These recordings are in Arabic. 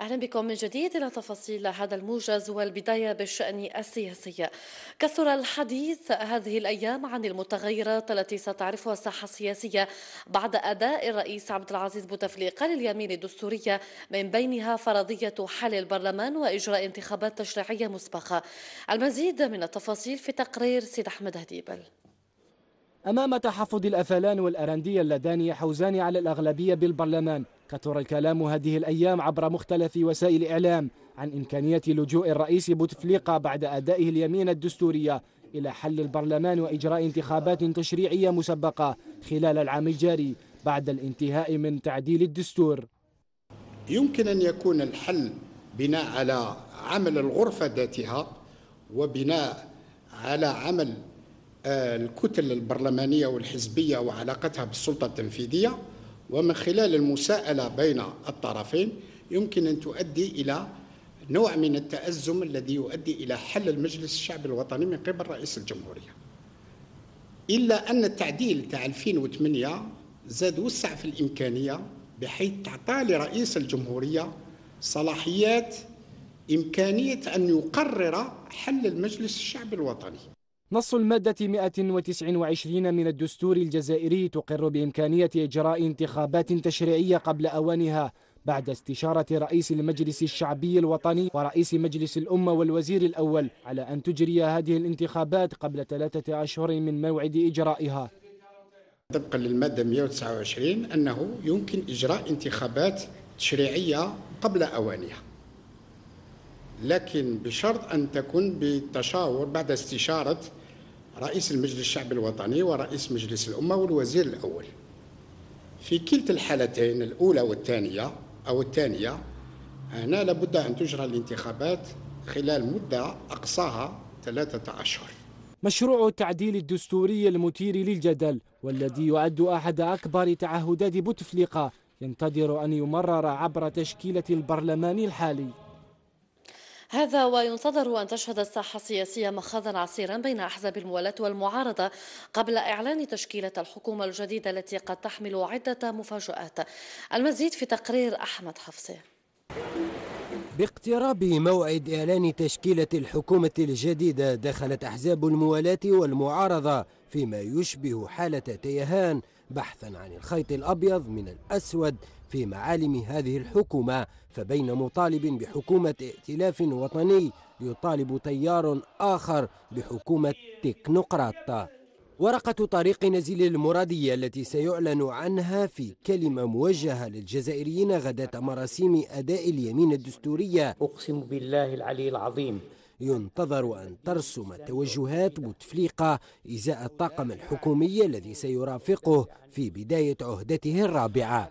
أهلا بكم من جديد إلى تفاصيل هذا الموجز والبداية بالشأن السياسي كثر الحديث هذه الأيام عن المتغيرات التي ستعرفها الساحة السياسية بعد أداء الرئيس عبد العزيز بوتفليقة لليمين الدستورية من بينها فرضية حل البرلمان وإجراء انتخابات تشريعية مسبقة المزيد من التفاصيل في تقرير سيد أحمد هديبل أمام تحفظ الأفلان والأرندية اللذان يحوزان على الأغلبية بالبرلمان كثر الكلام هذه الأيام عبر مختلف وسائل الإعلام عن إمكانية لجوء الرئيس بوتفليقة بعد أدائه اليمين الدستورية إلى حل البرلمان وإجراء انتخابات تشريعية مسبقة خلال العام الجاري بعد الانتهاء من تعديل الدستور يمكن أن يكون الحل بناء على عمل الغرفة ذاتها وبناء على عمل آه، الكتل البرلمانية والحزبية وعلاقتها بالسلطة التنفيذية ومن خلال المساءلة بين الطرفين يمكن أن تؤدي إلى نوع من التأزم الذي يؤدي إلى حل المجلس الشعبي الوطني من قبل رئيس الجمهورية إلا أن التعديل تاع 2008 زاد وسع في الإمكانية بحيث تعطى لرئيس الجمهورية صلاحيات إمكانية أن يقرر حل المجلس الشعبي الوطني نص المادة 129 من الدستور الجزائري تقر بإمكانية إجراء انتخابات تشريعية قبل أوانها بعد استشارة رئيس المجلس الشعبي الوطني ورئيس مجلس الأمة والوزير الأول على أن تجري هذه الانتخابات قبل ثلاثة أشهر من موعد إجرائها طبقا للمادة 129 أنه يمكن إجراء انتخابات تشريعية قبل أوانها لكن بشرط أن تكون بالتشاور بعد استشارة رئيس المجلس الشعبي الوطني ورئيس مجلس الأمة والوزير الأول في كلتا الحالتين الأولى والثانية أو الثانية هنا لابد أن تجرى الانتخابات خلال مدة أقصاها ثلاثة أشهر مشروع التعديل الدستوري المثير للجدل والذي يعد أحد أكبر تعهدات بوتفليقة ينتظر أن يمرر عبر تشكيلة البرلمان الحالي هذا وينتظر أن تشهد الساحة السياسية مخاضا عسيرا بين أحزاب الموالاة والمعارضة قبل إعلان تشكيلة الحكومة الجديدة التي قد تحمل عدة مفاجآت المزيد في تقرير أحمد حفصي باقتراب موعد إعلان تشكيلة الحكومة الجديدة دخلت أحزاب الموالاة والمعارضة فيما يشبه حالة تيهان بحثا عن الخيط الأبيض من الأسود في معالم هذه الحكومة فبين مطالب بحكومة ائتلاف وطني يطالب تيار آخر بحكومة تكنوقراط ورقة طريق نزيل المرادية التي سيعلن عنها في كلمة موجهة للجزائريين غداة مراسيم أداء اليمين الدستورية أقسم بالله العلي العظيم ينتظر أن ترسم توجهات بوتفليقة إزاء الطاقم الحكومي الذي سيرافقه في بداية عهدته الرابعة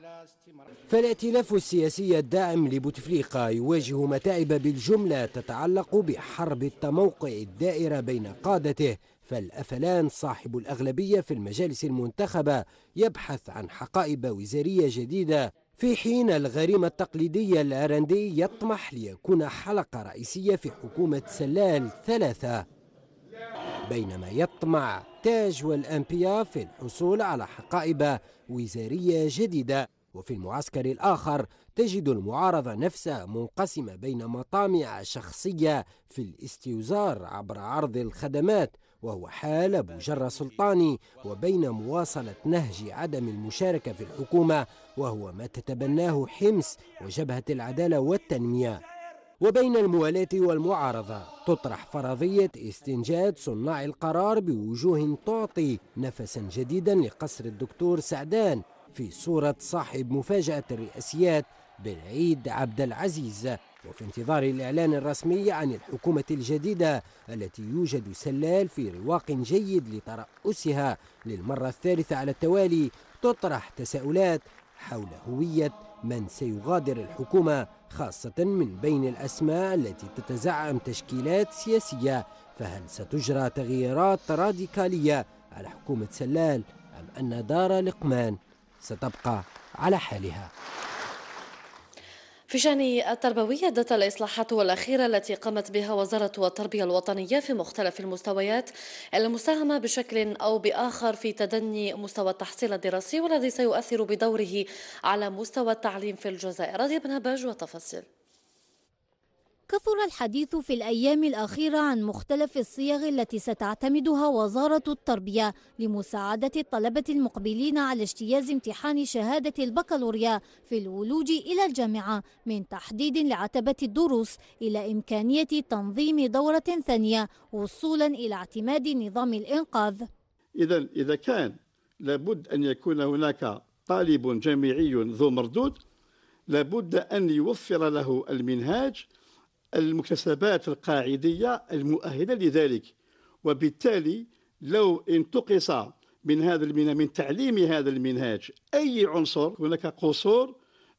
فالائتلاف السياسي الداعم لبوتفليقة يواجه متاعب بالجملة تتعلق بحرب التموقع الدائرة بين قادته فالأفلان صاحب الأغلبية في المجالس المنتخبة يبحث عن حقائب وزارية جديدة في حين الغريم التقليدي الأرندي يطمح ليكون حلقة رئيسية في حكومة سلال ثلاثة بينما يطمع تاج والأنبيا في الحصول على حقائب وزارية جديدة وفي المعسكر الآخر تجد المعارضة نفسها منقسمة بين مطامع شخصية في الاستيزار عبر عرض الخدمات وهو حال بوجرة سلطاني وبين مواصلة نهج عدم المشاركة في الحكومة وهو ما تتبناه حمص وجبهة العدالة والتنمية وبين الموالاة والمعارضة تطرح فرضية استنجاد صناع القرار بوجوه تعطي نفسا جديدا لقصر الدكتور سعدان في صورة صاحب مفاجأة الرئاسيات بالعيد عبد العزيز وفي انتظار الإعلان الرسمي عن الحكومة الجديدة التي يوجد سلال في رواق جيد لترأسها للمرة الثالثة على التوالي تطرح تساؤلات حول هوية من سيغادر الحكومة خاصة من بين الأسماء التي تتزعم تشكيلات سياسية فهل ستجرى تغييرات راديكالية على حكومة سلال أم أن دار لقمان ستبقى على حالها في شأن التربوية ذات الإصلاحات الأخيرة التي قامت بها وزارة التربية الوطنية في مختلف المستويات المساهمة بشكل أو بآخر في تدني مستوى التحصيل الدراسي والذي سيؤثر بدوره على مستوى التعليم في الجزائر رضي بن هباج وتفاصيل كثر الحديث في الأيام الأخيرة عن مختلف الصيغ التي ستعتمدها وزارة التربية لمساعدة الطلبة المقبلين على اجتياز امتحان شهادة البكالوريا في الولوج إلى الجامعة من تحديد لعتبة الدروس إلى إمكانية تنظيم دورة ثانية وصولا إلى اعتماد نظام الإنقاذ إذا إذا كان لابد أن يكون هناك طالب جامعي ذو مردود لابد أن يوفر له المنهاج المكتسبات القاعدية المؤهلة لذلك وبالتالي لو انتقص من هذا المنهج من تعليم هذا المنهاج أي عنصر هناك قصور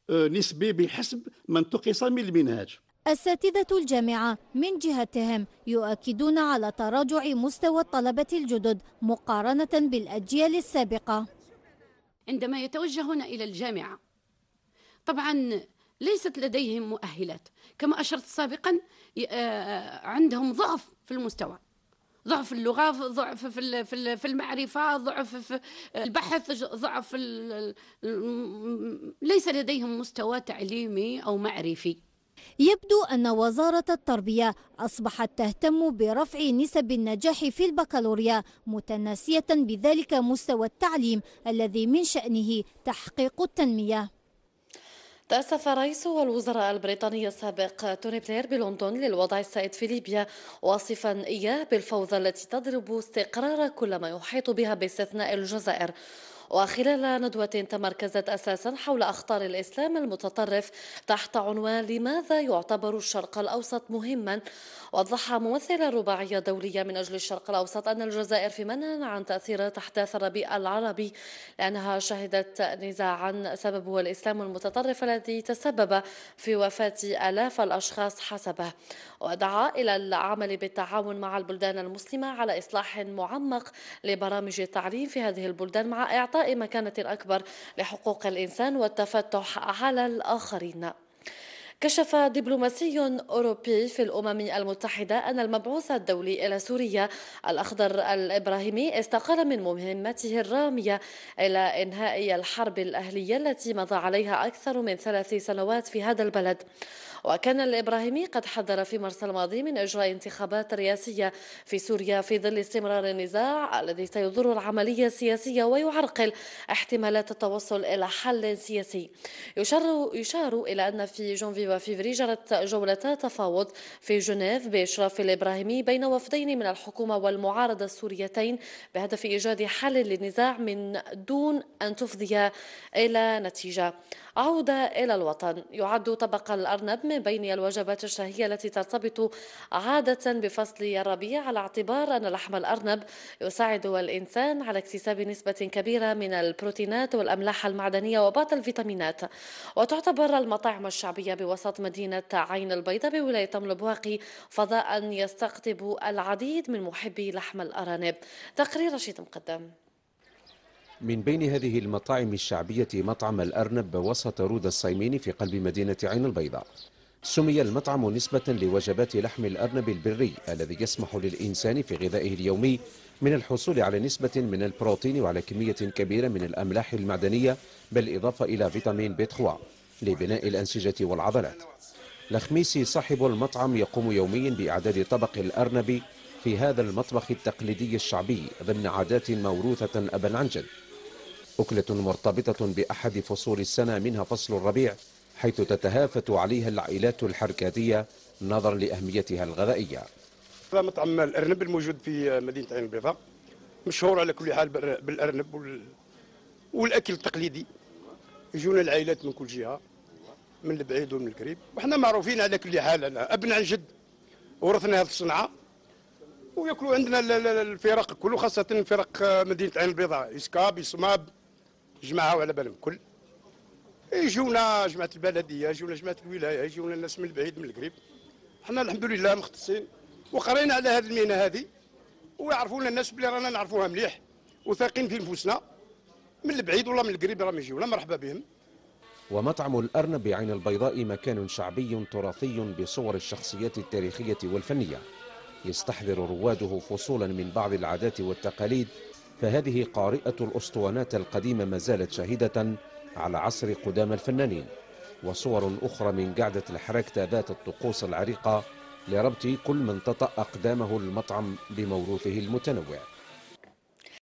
آه، نسبي بحسب ما انتقص من المنهاج أساتذة الجامعة من جهتهم يؤكدون على تراجع مستوى الطلبة الجدد مقارنة بالأجيال السابقة عندما يتوجهون إلى الجامعة طبعا ليست لديهم مؤهلات كما أشرت سابقا آه، آه، عندهم ضعف في المستوى ضعف اللغة ضعف في المعرفة ضعف في البحث ضعف ليس لديهم مستوى تعليمي أو معرفي يبدو أن وزارة التربية أصبحت تهتم برفع نسب النجاح في البكالوريا متناسية بذلك مستوى التعليم الذي من شأنه تحقيق التنمية تأسف رئيس الوزراء البريطاني السابق توني بلير بلندن للوضع السائد في ليبيا واصفا إياه بالفوضى التي تضرب استقرار كل ما يحيط بها باستثناء الجزائر وخلال ندوة تمركزت أساسا حول أخطار الإسلام المتطرف تحت عنوان لماذا يعتبر الشرق الأوسط مهما وضح ممثل رباعية دولية من أجل الشرق الأوسط أن الجزائر في منع عن تأثيرات أحداث الربيع العربي لأنها شهدت نزاعا سببه الإسلام المتطرف الذي تسبب في وفاة آلاف الأشخاص حسبه ودعا إلى العمل بالتعاون مع البلدان المسلمة على إصلاح معمق لبرامج التعليم في هذه البلدان مع إعطاء لإعطاء مكانة أكبر لحقوق الإنسان والتفتح على الآخرين كشف دبلوماسي أوروبي في الأمم المتحدة أن المبعوث الدولي إلى سوريا الأخضر الإبراهيمي استقال من مهمته الرامية إلى إنهاء الحرب الأهلية التي مضى عليها أكثر من ثلاث سنوات في هذا البلد وكان الإبراهيمي قد حذر في مارس الماضي من إجراء انتخابات رئاسية في سوريا في ظل استمرار النزاع الذي سيضر العملية السياسية ويعرقل احتمالات التوصل إلى حل سياسي يشار, يشار إلى أن في جونفي وفيفري جرت جولتا تفاوض في جنيف بإشراف الإبراهيمي بين وفدين من الحكومة والمعارضة السوريتين بهدف إيجاد حل للنزاع من دون أن تفضي إلى نتيجة عودة إلى الوطن يعد طبق الأرنب من من بين الوجبات الشهية التي ترتبط عادة بفصل الربيع على اعتبار أن لحم الأرنب يساعد الإنسان على اكتساب نسبة كبيرة من البروتينات والأملاح المعدنية وبعض الفيتامينات وتعتبر المطاعم الشعبية بوسط مدينة عين البيضاء بولاية طملبواقي فضاء يستقطب العديد من محبي لحم الأرانب تقرير رشيد مقدم من بين هذه المطاعم الشعبية مطعم الأرنب وسط رود الصيمين في قلب مدينة عين البيضاء سمي المطعم نسبة لوجبات لحم الأرنب البري الذي يسمح للإنسان في غذائه اليومي من الحصول على نسبة من البروتين وعلى كمية كبيرة من الأملاح المعدنية بالإضافة إلى فيتامين بي 3 لبناء الأنسجة والعضلات لخميسي صاحب المطعم يقوم يوميا بإعداد طبق الأرنب في هذا المطبخ التقليدي الشعبي ضمن عادات موروثة أبا عن جد أكلة مرتبطة بأحد فصول السنة منها فصل الربيع حيث تتهافت عليها العائلات الحركاتية نظرا لأهميتها الغذائية هذا مطعم الأرنب الموجود في مدينة عين البيضاء مشهور على كل حال بالأرنب والأكل التقليدي يجونا العائلات من كل جهة من البعيد ومن القريب وحنا معروفين على كل حال أبناء جد ورثنا هذه الصنعة وياكلوا عندنا الفرق كله خاصة فرق مدينة عين البيضاء إسكاب إسماب جمعها على بالهم كل يجونا إيه، جماعه البلديه يجونا جماعه الولايه يجونا الناس من البعيد من القريب حنا الحمد لله مختصين وقرينا على هذه المهنه هذه ويعرفونا الناس بلي رانا نعرفوها مليح وثاقين في نفوسنا من البعيد ولا من القريب راهم يجيونا مرحبا بهم ومطعم الأرنب بعين البيضاء مكان شعبي تراثي بصور الشخصيات التاريخية والفنية يستحضر رواده فصولا من بعض العادات والتقاليد فهذه قارئة الأسطوانات القديمة ما زالت شاهدة على عصر قدام الفنانين وصور أخرى من قعدة الحركة ذات الطقوس العريقة لربط كل من تطأ أقدامه المطعم بموروثه المتنوع